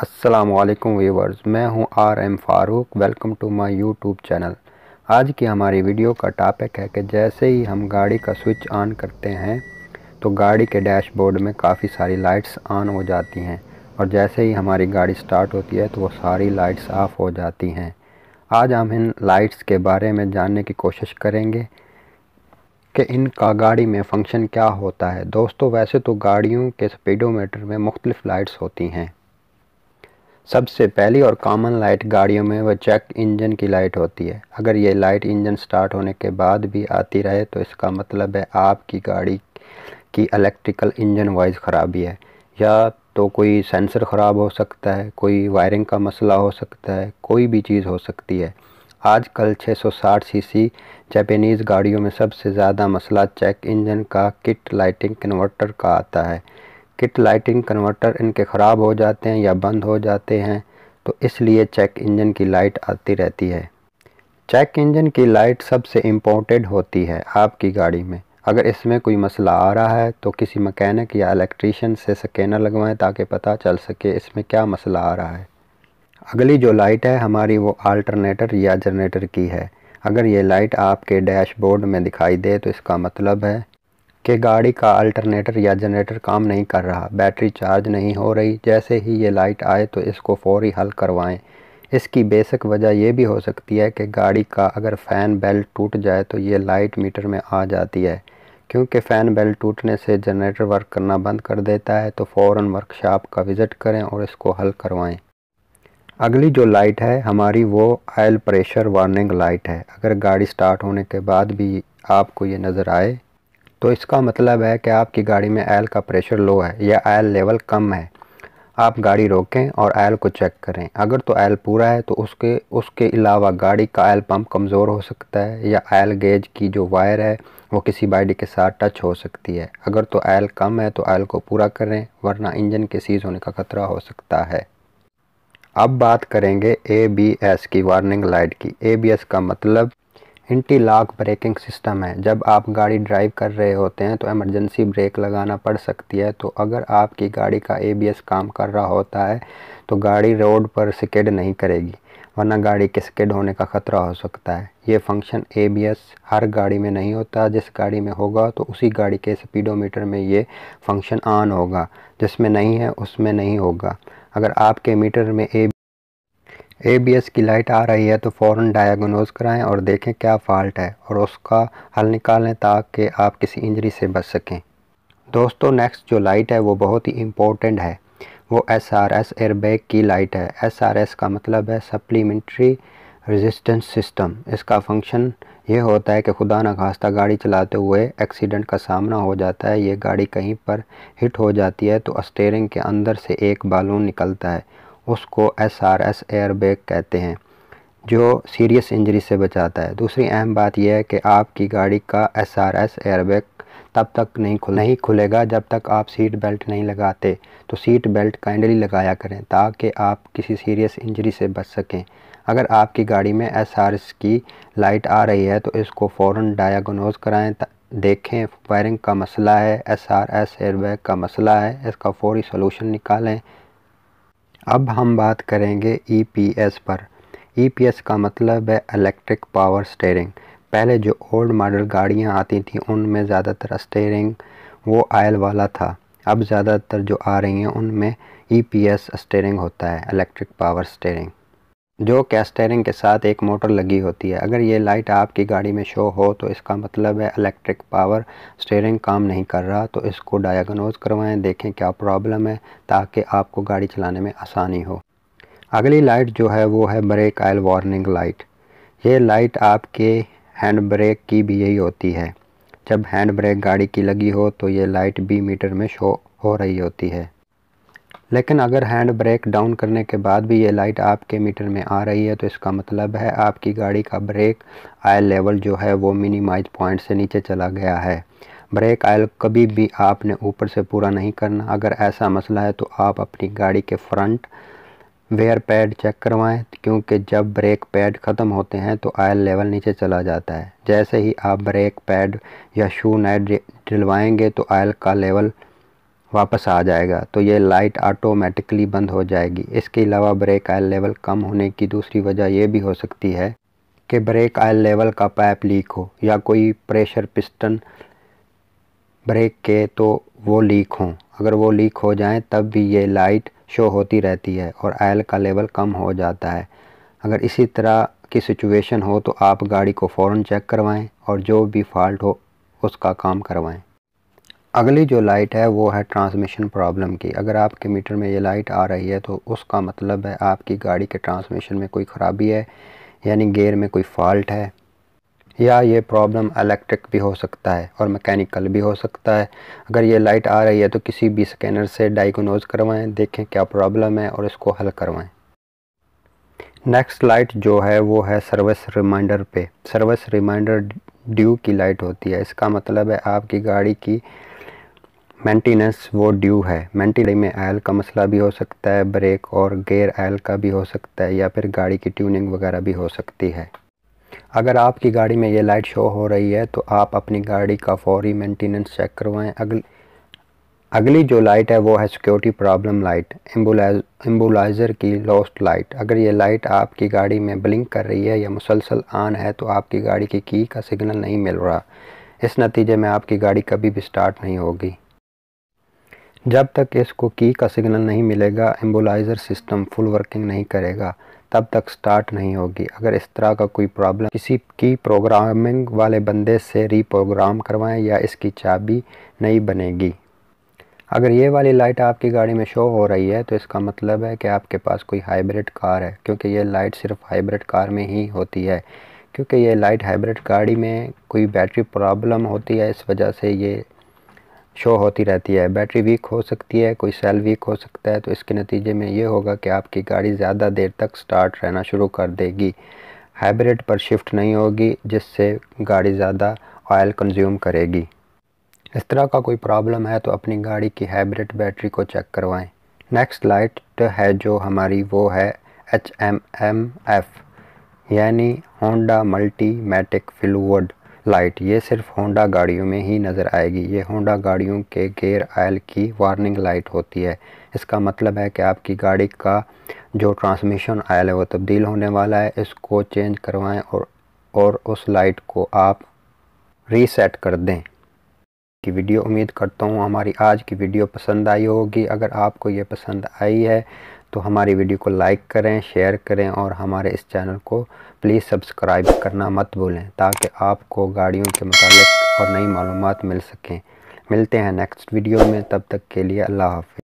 असलकम वीवर्स मैं हूं R M Farooq welcome to my YouTube channel आज की हमारी वीडियो का टॉपिक है कि जैसे ही हम गाड़ी का स्विच ऑन करते हैं तो गाड़ी के डैशबोर्ड में काफ़ी सारी लाइट्स ऑन हो जाती हैं और जैसे ही हमारी गाड़ी स्टार्ट होती है तो वो सारी लाइट्स ऑफ हो जाती हैं आज हम इन लाइट्स के बारे में जानने की कोशिश करेंगे कि इनका गाड़ी में फ़ंक्शन क्या होता है दोस्तों वैसे तो गाड़ियों के स्पीडोमीटर में मुख्तलिफ़ लाइट्स होती हैं सबसे पहली और कॉमन लाइट गाड़ियों में वह चेक इंजन की लाइट होती है अगर ये लाइट इंजन स्टार्ट होने के बाद भी आती रहे तो इसका मतलब है आपकी गाड़ी की इलेक्ट्रिकल इंजन वाइज ख़राबी है या तो कोई सेंसर ख़राब हो सकता है कोई वायरिंग का मसला हो सकता है कोई भी चीज़ हो सकती है आजकल 660 सीसी जापानीज़ गाड़ियों में सबसे ज़्यादा मसला चेक इंजन का किट लाइटिंग कन्वर्टर का आता है सर्किट लाइटिंग कन्वर्टर इनके ख़राब हो जाते हैं या बंद हो जाते हैं तो इसलिए चेक इंजन की लाइट आती रहती है चेक इंजन की लाइट सबसे इम्पोर्टेड होती है आपकी गाड़ी में अगर इसमें कोई मसला आ रहा है तो किसी मकैनिक या इलेक्ट्रीशियन से स्कैनर लगवाएं ताकि पता चल सके इसमें क्या मसला आ रहा है अगली जो लाइट है हमारी वो आल्टरनेटर या जनरेटर की है अगर ये लाइट आपके डैशबोर्ड में दिखाई दे तो इसका मतलब है कि गाड़ी का अल्टरनेटर या जनरेटर काम नहीं कर रहा बैटरी चार्ज नहीं हो रही जैसे ही ये लाइट आए तो इसको फौरी हल करवाएं इसकी बेसिक वजह यह भी हो सकती है कि गाड़ी का अगर फ़ैन बेल्ट टूट जाए तो ये लाइट मीटर में आ जाती है क्योंकि फ़ैन बेल्ट टूटने से जनरेटर वर्क करना बंद कर देता है तो फ़ौर वर्कशॉप का विज़िट करें और इसको हल करवाएँ अगली जो लाइट है हमारी वो आयल प्रेशर वार्निंग लाइट है अगर गाड़ी स्टार्ट होने के बाद भी आपको ये नज़र आए तो इसका मतलब है कि आपकी गाड़ी में आयल का प्रेशर लो है या आयल लेवल कम है आप गाड़ी रोकें और आयल को चेक करें अगर तो आयल पूरा है तो उसके उसके अलावा गाड़ी का आयल पम्प कमज़ोर हो सकता है या आयल गेज की जो वायर है वो किसी बाइडी के साथ टच हो सकती है अगर तो आयल कम है तो आयल को पूरा करें वरना इंजन के सीज़ होने का खतरा हो सकता है अब बात करेंगे ए बी एस की वार्निंग लाइट की ए बी एस का मतलब एंटी लॉक ब्रेकिंग सिस्टम है जब आप गाड़ी ड्राइव कर रहे होते हैं तो इमरजेंसी ब्रेक लगाना पड़ सकती है तो अगर आपकी गाड़ी का एबीएस काम कर रहा होता है तो गाड़ी रोड पर स्किड नहीं करेगी वरना गाड़ी के स्किड होने का ख़तरा हो सकता है ये फंक्शन एबीएस हर गाड़ी में नहीं होता जिस गाड़ी में होगा तो उसी गाड़ी के स्पीडोमीटर में ये फंक्शन ऑन होगा जिसमें नहीं है उसमें नहीं होगा अगर आपके मीटर में ए एबीएस की लाइट आ रही है तो फ़ौरन डायग्नोज कराएं और देखें क्या फ़ॉल्ट है और उसका हल निकालें ताकि आप किसी इंजरी से बच सकें दोस्तों नेक्स्ट जो लाइट है वो बहुत ही इम्पोर्टेंट है वो एस आर एस एयरबैग की लाइट है एस आर एस का मतलब है सप्लीमेंट्री रेजिस्टेंस सिस्टम इसका फंक्शन ये होता है कि खुदा न खास्ता गाड़ी चलाते हुए एक्सीडेंट का सामना हो जाता है ये गाड़ी कहीं पर हिट हो जाती है तो स्टेयरिंग के अंदर से एक बालून निकलता है उसको S R S air bag कहते हैं जो सीरियस इंजरी से बचाता है दूसरी अहम बात यह है कि आपकी गाड़ी का S R S air bag तब तक नहीं खुल नहीं खुलेगा जब तक आप सीट बेल्ट नहीं लगाते तो सीट बेल्ट काइंडली लगाया करें ताकि आप किसी सीरियस इंजरी से बच सकें अगर आपकी गाड़ी में एस आर एस की लाइट आ रही है तो इसको फ़ौर डायागनोज कराएँ देखें वायरिंग का मसला है एस आर एस एयरबैग का मसला है इसका फौरी सोलूशन निकालें अब हम बात करेंगे ईपीएस e पर ईपीएस e का मतलब है इलेक्ट्रिक पावर स्टेयरिंग पहले जो ओल्ड मॉडल गाड़ियाँ आती थी उनमें ज़्यादातर स्टेयरिंग वो आयल वाला था अब ज़्यादातर जो आ रही हैं उनमें ईपीएस e स्टेयरिंग होता है इलेक्ट्रिक पावर स्टेयरिंग जो कैस्टेरिंग के साथ एक मोटर लगी होती है अगर ये लाइट आपकी गाड़ी में शो हो तो इसका मतलब है इलेक्ट्रिक पावर स्टेयरिंग काम नहीं कर रहा तो इसको डायग्नोज करवाएं देखें क्या प्रॉब्लम है ताकि आपको गाड़ी चलाने में आसानी हो अगली लाइट जो है वो है ब्रेक आयल वार्निंग लाइट ये लाइट आपके हैंड ब्रेक की भी यही होती है जब हैंड ब्रेक गाड़ी की लगी हो तो ये लाइट बी मीटर में शो हो रही होती है लेकिन अगर हैंड ब्रेक डाउन करने के बाद भी ये लाइट आपके मीटर में आ रही है तो इसका मतलब है आपकी गाड़ी का ब्रेक आयल लेवल जो है वो मिनिमाइज पॉइंट से नीचे चला गया है ब्रेक आयल कभी भी आपने ऊपर से पूरा नहीं करना अगर ऐसा मसला है तो आप अपनी गाड़ी के फ्रंट वेयर पैड चेक करवाएं क्योंकि जब ब्रेक पैड ख़त्म होते हैं तो आयल लेवल नीचे चला जाता है जैसे ही आप ब्रेक पैड या शू नए डिलवाएंगे तो आयल का लेवल वापस आ जाएगा तो ये लाइट ऑटोमेटिकली बंद हो जाएगी इसके अलावा ब्रेक आयल लेवल कम होने की दूसरी वजह यह भी हो सकती है कि ब्रेक आयल लेवल का पाइप लीक हो या कोई प्रेशर पिस्टन ब्रेक के तो वो लीक हों अगर वो लीक हो जाएं तब भी ये लाइट शो होती रहती है और आयल का लेवल कम हो जाता है अगर इसी तरह की सिचुएशन हो तो आप गाड़ी को फ़ौर चेक करवाएँ और जो भी फॉल्ट हो उसका काम करवाएँ अगली जो लाइट है वो है ट्रांसमिशन प्रॉब्लम की अगर आपके मीटर में ये लाइट आ रही है तो उसका मतलब है आपकी गाड़ी के ट्रांसमिशन में कोई ख़राबी है यानी गेयर में कोई फॉल्ट है या ये प्रॉब्लम इलेक्ट्रिक भी हो सकता है और मैकेनिकल भी हो सकता है अगर ये लाइट आ रही है तो किसी भी स्कैनर से डायग्नोज करवाएं देखें क्या प्रॉब्लम है और इसको हल करवाएं नेक्स्ट लाइट जो है वो है सर्विस रिमाइंडर पे सर्विस रिमाइंडर ड्यू की लाइट होती है इसका मतलब है आपकी गाड़ी की मेंटेनेंस वो ड्यू है मेंटेन में आयल का मसला भी हो सकता है ब्रेक और गेयर आयल का भी हो सकता है या फिर गाड़ी की ट्यूनिंग वगैरह भी हो सकती है अगर आपकी गाड़ी में ये लाइट शो हो रही है तो आप अपनी गाड़ी का फौरी मेंटेनेंस चेक करवाएं अगली अगली जो लाइट है वो है सिक्योरिटी प्रॉब्लम लाइट एम्बुलाइज़र की लॉस्ट लाइट अगर ये लाइट आपकी गाड़ी में ब्लिंक कर रही है या मुसलसल ऑन है तो आपकी गाड़ी की की का सिग्नल नहीं मिल रहा इस नतीजे में आपकी गाड़ी कभी भी स्टार्ट नहीं होगी जब तक इसको की का सिग्नल नहीं मिलेगा एम्बुलाइजर सिस्टम फुल वर्किंग नहीं करेगा तब तक स्टार्ट नहीं होगी अगर इस तरह का कोई प्रॉब्लम किसी की प्रोग्रामिंग वाले बंदे से रीप्रोग्राम करवाएं या इसकी चाबी नहीं बनेगी अगर ये वाली लाइट आपकी गाड़ी में शो हो रही है तो इसका मतलब है कि आपके पास कोई हाइब्रिड कार है क्योंकि ये लाइट सिर्फ हाइब्रिड कार में ही होती है क्योंकि ये लाइट हाइब्रिड गाड़ी में कोई बैटरी प्रॉब्लम होती है इस वजह से ये शो होती रहती है बैटरी वीक हो सकती है कोई सेल वीक हो सकता है तो इसके नतीजे में ये होगा कि आपकी गाड़ी ज़्यादा देर तक स्टार्ट रहना शुरू कर देगी हाइब्रिड पर शिफ्ट नहीं होगी जिससे गाड़ी ज़्यादा ऑयल कंज्यूम करेगी इस तरह का कोई प्रॉब्लम है तो अपनी गाड़ी की हाइब्रिड बैटरी को चेक करवाएं नेक्स्ट लाइट है जो हमारी वो है एच एम एम एफ़ यानी Honda multi matic fluid light ये सिर्फ होंडा गाड़ियों में ही नज़र आएगी ये होंडा गाड़ियों के गेयर आयल की वार्निंग लाइट होती है इसका मतलब है कि आपकी गाड़ी का जो ट्रांसमिशन आयल है वो तब्दील होने वाला है इसको चेंज करवाएं और और उस लाइट को आप रीसेट कर दें कि वीडियो उम्मीद करता हूँ हमारी आज की वीडियो पसंद आई होगी अगर आपको ये पसंद आई है तो हमारी वीडियो को लाइक करें शेयर करें और हमारे इस चैनल को प्लीज़ सब्सक्राइब करना मत भूलें ताकि आपको गाड़ियों के मतलब और नई मालूम मिल सकें मिलते हैं नेक्स्ट वीडियो में तब तक के लिए अल्लाह हाफि